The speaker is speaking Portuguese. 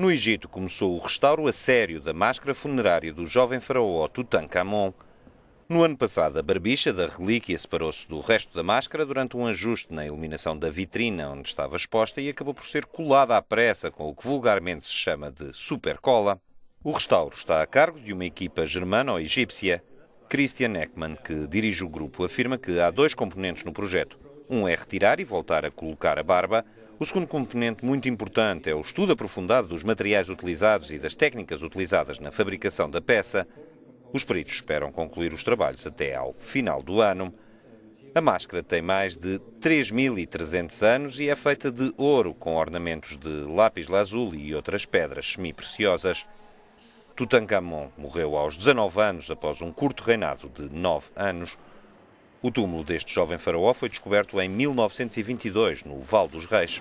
No Egito começou o restauro a sério da máscara funerária do jovem faraó Tutankhamon. No ano passado, a barbicha da relíquia separou-se do resto da máscara durante um ajuste na iluminação da vitrina onde estava exposta e acabou por ser colada à pressa com o que vulgarmente se chama de supercola. O restauro está a cargo de uma equipa germana ou egípcia. Christian Eckmann, que dirige o grupo, afirma que há dois componentes no projeto. Um é retirar e voltar a colocar a barba, o segundo componente muito importante é o estudo aprofundado dos materiais utilizados e das técnicas utilizadas na fabricação da peça. Os peritos esperam concluir os trabalhos até ao final do ano. A máscara tem mais de 3.300 anos e é feita de ouro com ornamentos de lápis lazuli e outras pedras semi-preciosas. Tutankhamon morreu aos 19 anos após um curto reinado de 9 anos. O túmulo deste jovem faraó foi descoberto em 1922, no Val dos Reis.